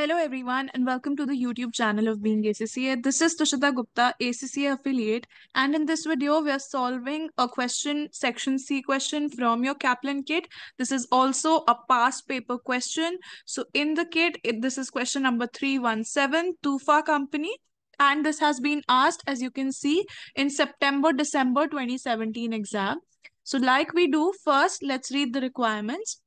Hello everyone and welcome to the YouTube channel of Being ACCA. This is Tushita Gupta, ACCA affiliate and in this video we are solving a question, section C question from your Kaplan kit. This is also a past paper question. So in the kit, it, this is question number 317, Tufa Company and this has been asked as you can see in September, December 2017 exam. So like we do, first let's read the requirements.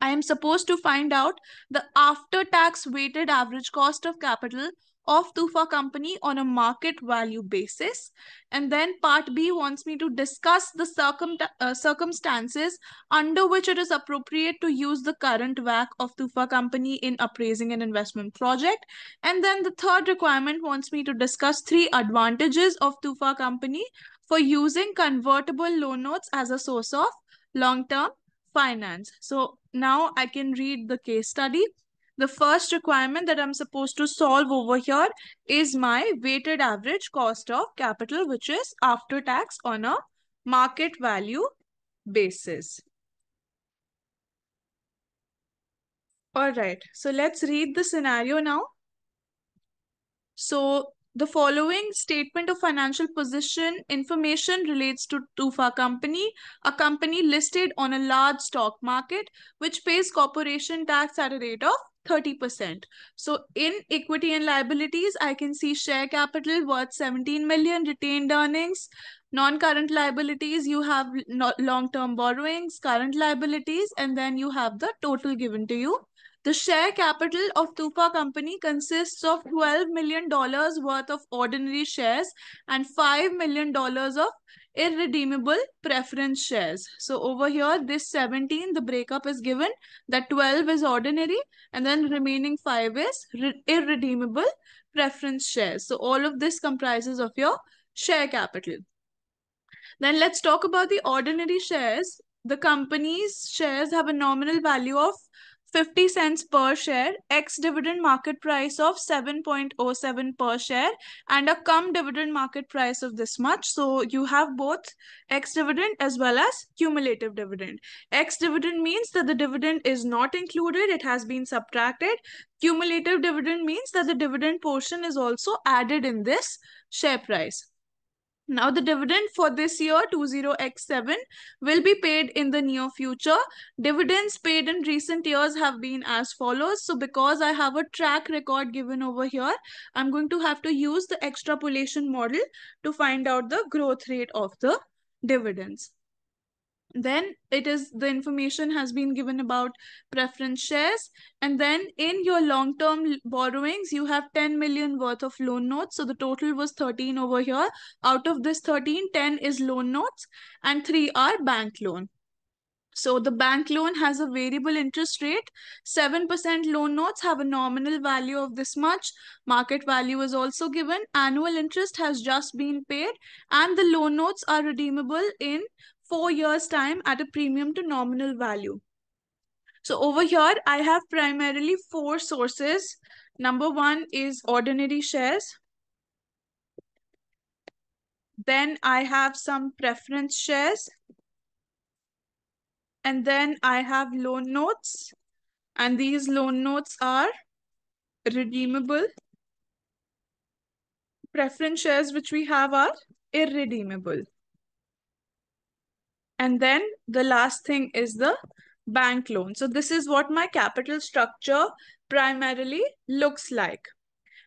I am supposed to find out the after tax weighted average cost of capital of Tufa company on a market value basis. And then part B wants me to discuss the circum uh, circumstances under which it is appropriate to use the current WAC of Tufa company in appraising an investment project. And then the third requirement wants me to discuss three advantages of Tufa company for using convertible loan notes as a source of long-term finance. So now I can read the case study. The first requirement that I'm supposed to solve over here is my weighted average cost of capital, which is after tax on a market value basis. All right, so let's read the scenario now. So the following statement of financial position information relates to Tufa Company, a company listed on a large stock market which pays corporation tax at a rate of 30%. So in equity and liabilities, I can see share capital worth 17 million, retained earnings, non-current liabilities, you have long-term borrowings, current liabilities, and then you have the total given to you the share capital of Tufa Company consists of $12 million worth of ordinary shares and $5 million of irredeemable preference shares. So over here, this 17, the breakup is given that 12 is ordinary and then remaining 5 is irredeemable preference shares. So all of this comprises of your share capital. Then let's talk about the ordinary shares. The company's shares have a nominal value of 50 cents per share, ex dividend market price of 7.07 per share, and a cum dividend market price of this much. So you have both ex dividend as well as cumulative dividend. Ex dividend means that the dividend is not included, it has been subtracted. Cumulative dividend means that the dividend portion is also added in this share price. Now the dividend for this year 20x7 will be paid in the near future. Dividends paid in recent years have been as follows. So because I have a track record given over here, I'm going to have to use the extrapolation model to find out the growth rate of the dividends then it is the information has been given about preference shares and then in your long term borrowings you have 10 million worth of loan notes so the total was 13 over here out of this 13 10 is loan notes and 3 are bank loan so the bank loan has a variable interest rate 7% loan notes have a nominal value of this much market value is also given annual interest has just been paid and the loan notes are redeemable in four years' time at a premium to nominal value. So over here, I have primarily four sources. Number one is ordinary shares. Then I have some preference shares. And then I have loan notes. And these loan notes are redeemable. Preference shares which we have are irredeemable. And then the last thing is the bank loan. So this is what my capital structure primarily looks like.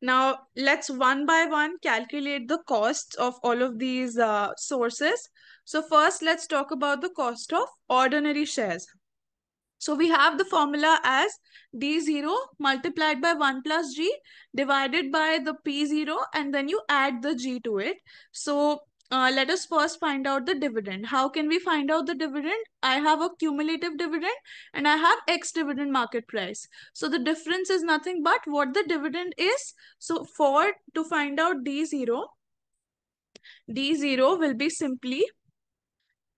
Now let's one by one calculate the costs of all of these uh, sources. So first let's talk about the cost of ordinary shares. So we have the formula as D0 multiplied by 1 plus G divided by the P0 and then you add the G to it. So uh, let us first find out the dividend. How can we find out the dividend? I have a cumulative dividend and I have X dividend market price. So the difference is nothing but what the dividend is. So for to find out D0, D0 will be simply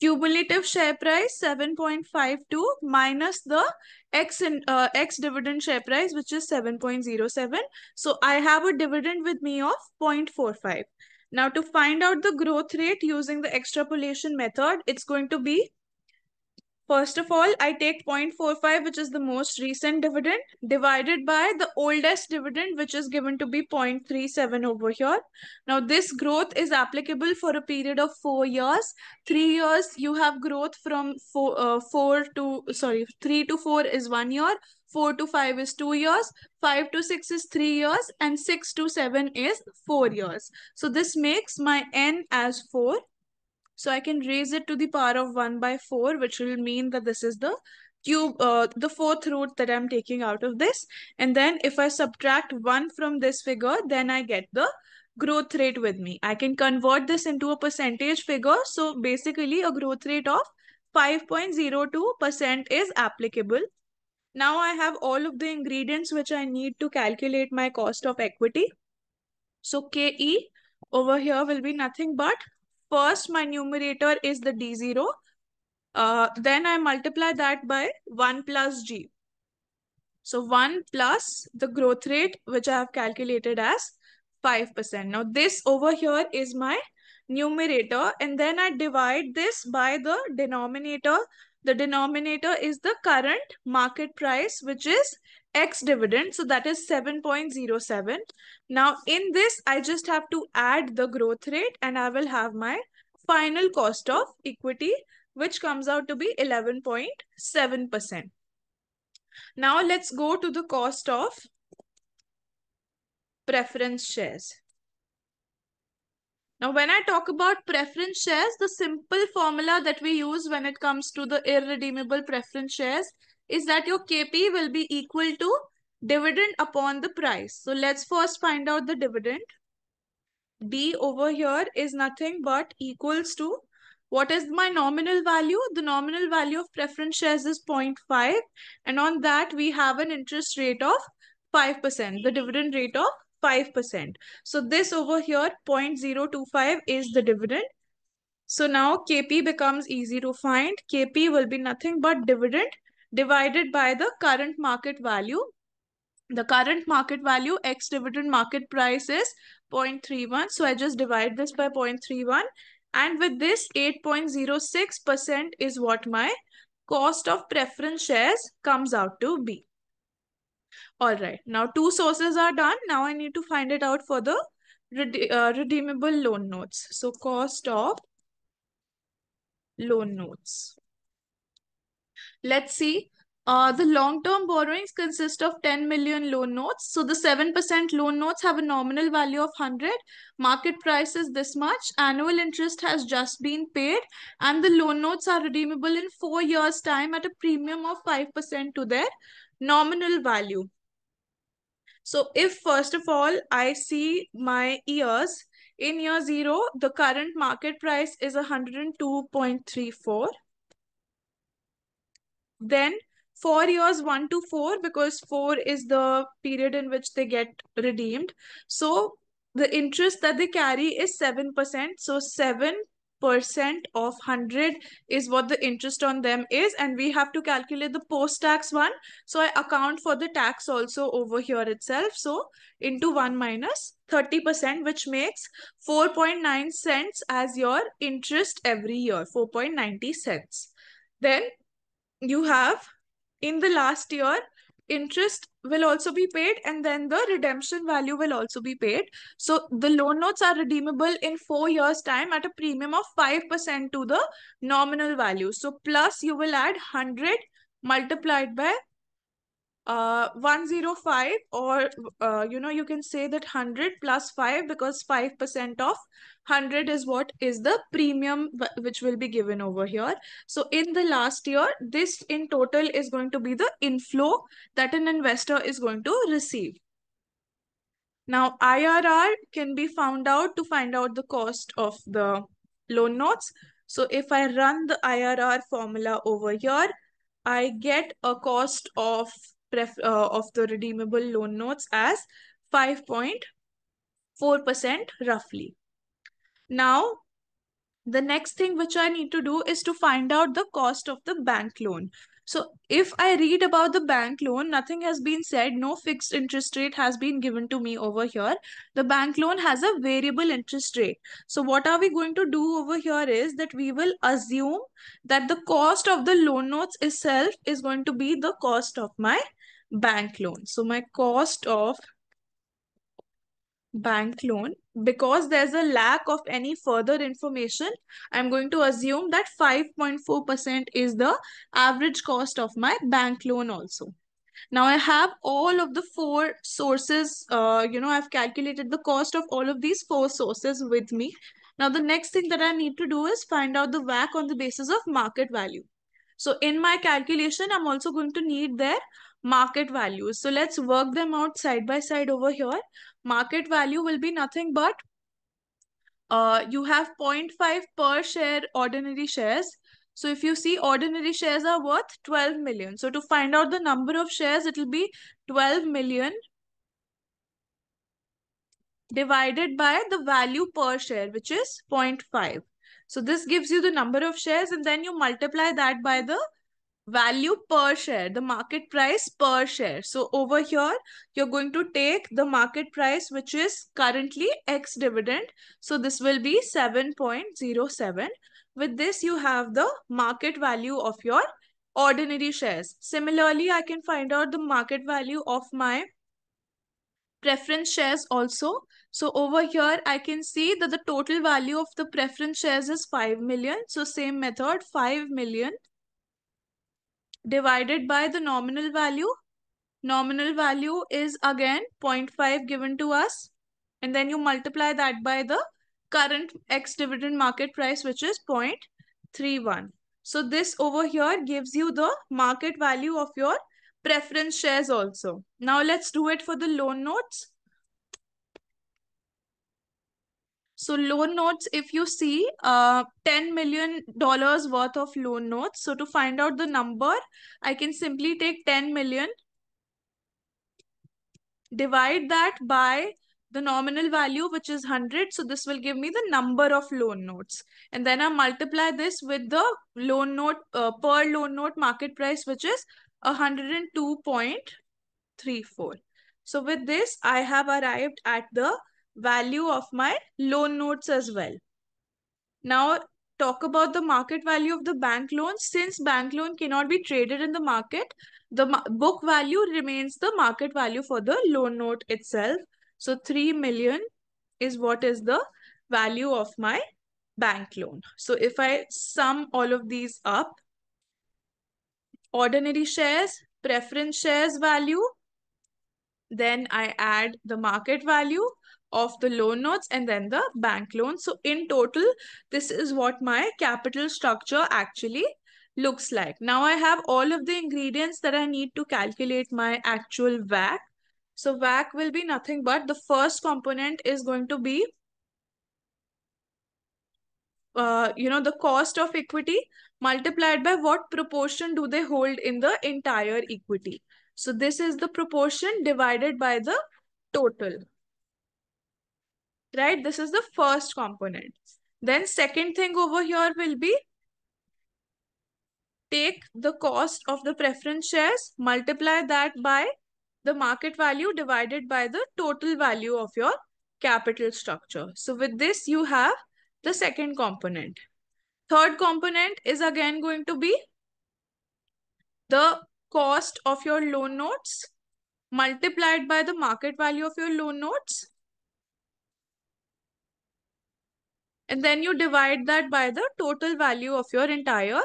cumulative share price 7.52 minus the x in, uh, x dividend share price which is 7.07 so i have a dividend with me of 0.45 now to find out the growth rate using the extrapolation method, it's going to be, first of all, I take 0.45, which is the most recent dividend, divided by the oldest dividend, which is given to be 0.37 over here. Now this growth is applicable for a period of four years. Three years, you have growth from four, uh, four to, sorry, three to four is one year. 4 to 5 is 2 years, 5 to 6 is 3 years, and 6 to 7 is 4 years. So this makes my n as 4. So I can raise it to the power of 1 by 4, which will mean that this is the cube, uh, the fourth root that I'm taking out of this. And then if I subtract 1 from this figure, then I get the growth rate with me. I can convert this into a percentage figure. So basically a growth rate of 5.02% is applicable now I have all of the ingredients which I need to calculate my cost of equity. So KE over here will be nothing but first my numerator is the D0. Uh, then I multiply that by 1 plus G. So 1 plus the growth rate which I have calculated as 5%. Now this over here is my numerator and then I divide this by the denominator the denominator is the current market price, which is X dividend. So that is 7.07. Now in this, I just have to add the growth rate and I will have my final cost of equity, which comes out to be 11.7%. Now let's go to the cost of preference shares. Now, when I talk about preference shares, the simple formula that we use when it comes to the irredeemable preference shares is that your KP will be equal to dividend upon the price. So let's first find out the dividend. D over here is nothing but equals to what is my nominal value? The nominal value of preference shares is 0.5 and on that we have an interest rate of 5%, the dividend rate of 5%. So this over here, 0.025 is the dividend. So now KP becomes easy to find. KP will be nothing but dividend divided by the current market value. The current market value X dividend market price is 0.31. So I just divide this by 0.31. And with this 8.06% is what my cost of preference shares comes out to be. All right. Now two sources are done. Now I need to find it out for the rede uh, redeemable loan notes. So cost of loan notes. Let's see. Uh, the long-term borrowings consist of 10 million loan notes. So the 7% loan notes have a nominal value of 100. Market price is this much. Annual interest has just been paid. And the loan notes are redeemable in four years' time at a premium of 5% to their nominal value. So if first of all, I see my years, in year 0, the current market price is 102.34. Then four years 1 to 4 because 4 is the period in which they get redeemed. So the interest that they carry is 7%. So 7 percent of 100 is what the interest on them is and we have to calculate the post tax one so i account for the tax also over here itself so into 1 30% which makes 4.9 cents as your interest every year 4.90 cents then you have in the last year interest will also be paid and then the redemption value will also be paid so the loan notes are redeemable in 4 years time at a premium of 5% to the nominal value so plus you will add 100 multiplied by uh 105 or uh, you know you can say that 100 plus 5 because 5% of 100 is what is the premium which will be given over here so in the last year this in total is going to be the inflow that an investor is going to receive now irr can be found out to find out the cost of the loan notes so if i run the irr formula over here i get a cost of pref uh, of the redeemable loan notes as 5.4% roughly. Now, the next thing which I need to do is to find out the cost of the bank loan. So if I read about the bank loan, nothing has been said. No fixed interest rate has been given to me over here. The bank loan has a variable interest rate. So what are we going to do over here is that we will assume that the cost of the loan notes itself is going to be the cost of my bank loan. So my cost of bank loan because there's a lack of any further information, I'm going to assume that 5.4% is the average cost of my bank loan also. Now I have all of the four sources, uh, you know, I've calculated the cost of all of these four sources with me. Now the next thing that I need to do is find out the WAC on the basis of market value. So in my calculation, I'm also going to need their market values. So let's work them out side by side over here market value will be nothing but uh, you have 0.5 per share ordinary shares. So if you see ordinary shares are worth 12 million. So to find out the number of shares, it will be 12 million divided by the value per share, which is 0.5. So this gives you the number of shares and then you multiply that by the value per share, the market price per share. So over here, you're going to take the market price, which is currently X dividend. So this will be 7.07. With this, you have the market value of your ordinary shares. Similarly, I can find out the market value of my preference shares also. So over here, I can see that the total value of the preference shares is 5 million. So same method, 5 million divided by the nominal value. Nominal value is again 0.5 given to us. And then you multiply that by the current ex-dividend market price, which is 0.31. So this over here gives you the market value of your preference shares also. Now let's do it for the loan notes. So loan notes, if you see uh, $10 million worth of loan notes. So to find out the number, I can simply take 10 million, divide that by the nominal value, which is 100. So this will give me the number of loan notes. And then I multiply this with the loan note, uh, per loan note market price, which is 102.34. So with this, I have arrived at the value of my loan notes as well. Now talk about the market value of the bank loan. Since bank loan cannot be traded in the market, the book value remains the market value for the loan note itself. So 3 million is what is the value of my bank loan. So if I sum all of these up, ordinary shares, preference shares value, then I add the market value of the loan notes and then the bank loan. So in total, this is what my capital structure actually looks like. Now I have all of the ingredients that I need to calculate my actual VAC. So VAC will be nothing but the first component is going to be uh, you know, the cost of equity multiplied by what proportion do they hold in the entire equity. So this is the proportion divided by the total right? This is the first component. Then second thing over here will be take the cost of the preference shares, multiply that by the market value divided by the total value of your capital structure. So with this, you have the second component. Third component is again going to be the cost of your loan notes multiplied by the market value of your loan notes and then you divide that by the total value of your entire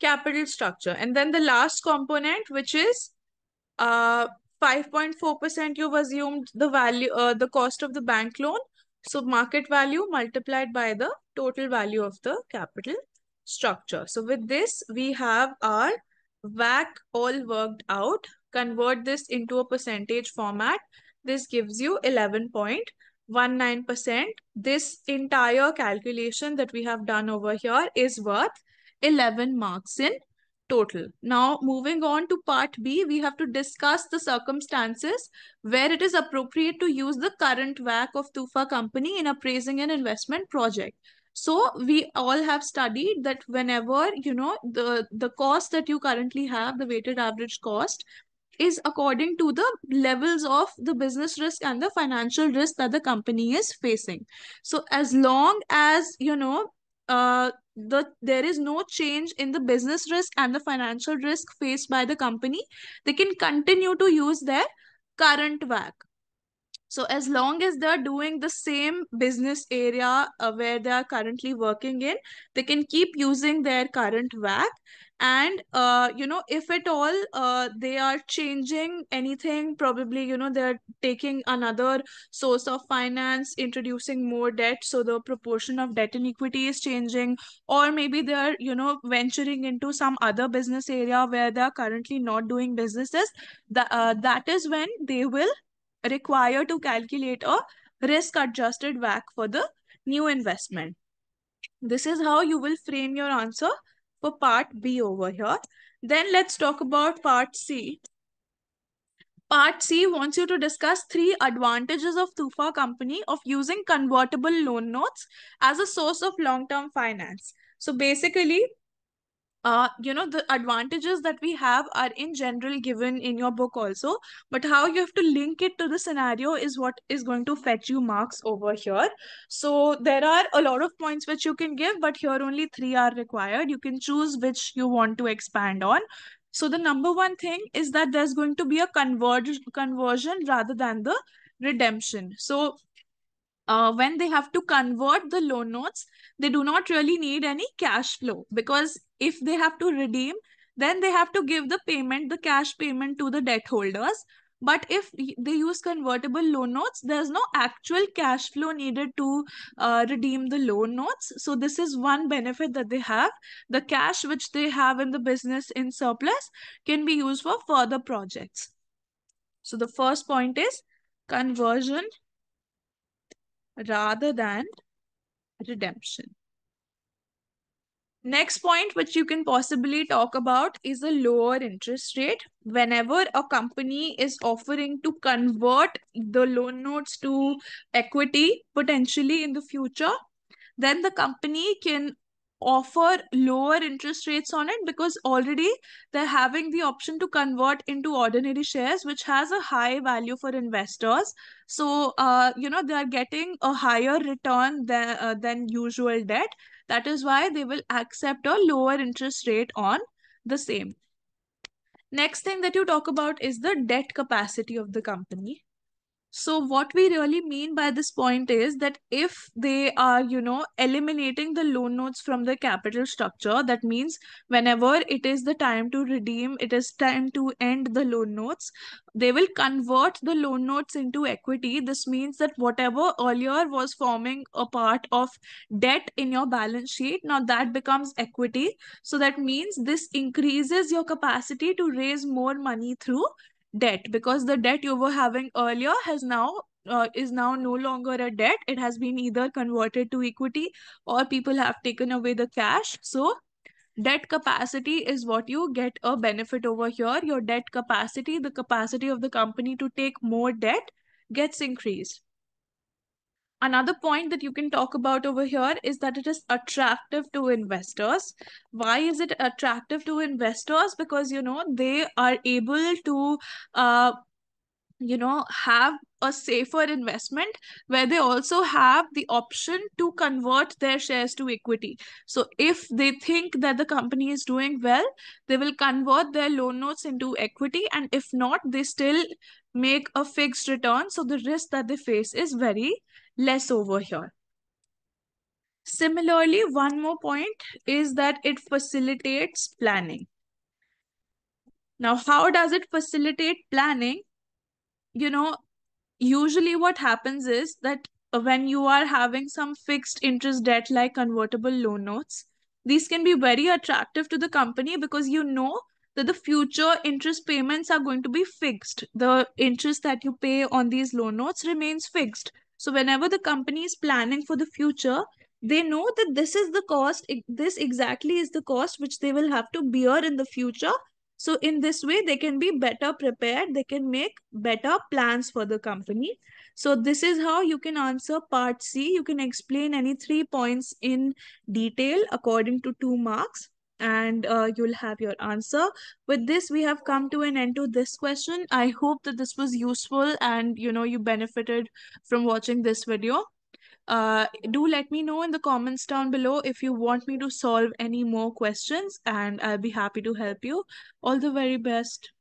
capital structure. And then the last component, which is uh, 5.4% you've assumed the value, uh, the cost of the bank loan. So market value multiplied by the total value of the capital structure. So with this, we have our VAC all worked out. Convert this into a percentage format. This gives you eleven point. 0.19%. This entire calculation that we have done over here is worth 11 marks in total. Now, moving on to part B, we have to discuss the circumstances where it is appropriate to use the current WAC of TUFA company in appraising an investment project. So we all have studied that whenever, you know, the, the cost that you currently have, the weighted average cost, is according to the levels of the business risk and the financial risk that the company is facing. So as long as, you know, uh, the there is no change in the business risk and the financial risk faced by the company, they can continue to use their current WAC. So as long as they're doing the same business area uh, where they are currently working in, they can keep using their current vac. And, uh, you know, if at all uh, they are changing anything, probably, you know, they're taking another source of finance, introducing more debt. So the proportion of debt and equity is changing. Or maybe they're, you know, venturing into some other business area where they're currently not doing businesses. That uh, that is when they will require to calculate a risk adjusted WACC for the new investment. This is how you will frame your answer for part B over here. Then let's talk about part C. Part C wants you to discuss three advantages of Tufa company of using convertible loan notes as a source of long-term finance. So basically, uh, you know the advantages that we have are in general given in your book also but how you have to link it to the scenario is what is going to fetch you marks over here so there are a lot of points which you can give but here only three are required you can choose which you want to expand on so the number one thing is that there's going to be a converge conversion rather than the redemption so uh, when they have to convert the loan notes, they do not really need any cash flow because if they have to redeem, then they have to give the payment, the cash payment to the debt holders. But if they use convertible loan notes, there's no actual cash flow needed to uh, redeem the loan notes. So, this is one benefit that they have. The cash which they have in the business in surplus can be used for further projects. So, the first point is conversion rather than redemption. Next point, which you can possibly talk about, is a lower interest rate. Whenever a company is offering to convert the loan notes to equity potentially in the future, then the company can offer lower interest rates on it because already they're having the option to convert into ordinary shares which has a high value for investors so uh, you know they are getting a higher return than, uh, than usual debt that is why they will accept a lower interest rate on the same next thing that you talk about is the debt capacity of the company so, what we really mean by this point is that if they are, you know, eliminating the loan notes from the capital structure, that means whenever it is the time to redeem, it is time to end the loan notes, they will convert the loan notes into equity. This means that whatever earlier was forming a part of debt in your balance sheet, now that becomes equity. So, that means this increases your capacity to raise more money through debt because the debt you were having earlier has now uh, is now no longer a debt it has been either converted to equity or people have taken away the cash so debt capacity is what you get a benefit over here your debt capacity the capacity of the company to take more debt gets increased another point that you can talk about over here is that it is attractive to investors why is it attractive to investors because you know they are able to uh, you know have a safer investment where they also have the option to convert their shares to equity so if they think that the company is doing well they will convert their loan notes into equity and if not they still make a fixed return so the risk that they face is very less over here. Similarly, one more point is that it facilitates planning. Now, how does it facilitate planning? You know, usually what happens is that when you are having some fixed interest debt like convertible loan notes, these can be very attractive to the company because you know that the future interest payments are going to be fixed. The interest that you pay on these loan notes remains fixed. So whenever the company is planning for the future, they know that this is the cost, this exactly is the cost which they will have to bear in the future. So in this way, they can be better prepared. They can make better plans for the company. So this is how you can answer part C. You can explain any three points in detail according to two marks and uh, you'll have your answer. With this, we have come to an end to this question. I hope that this was useful and you know you benefited from watching this video. Uh, do let me know in the comments down below if you want me to solve any more questions and I'll be happy to help you. All the very best.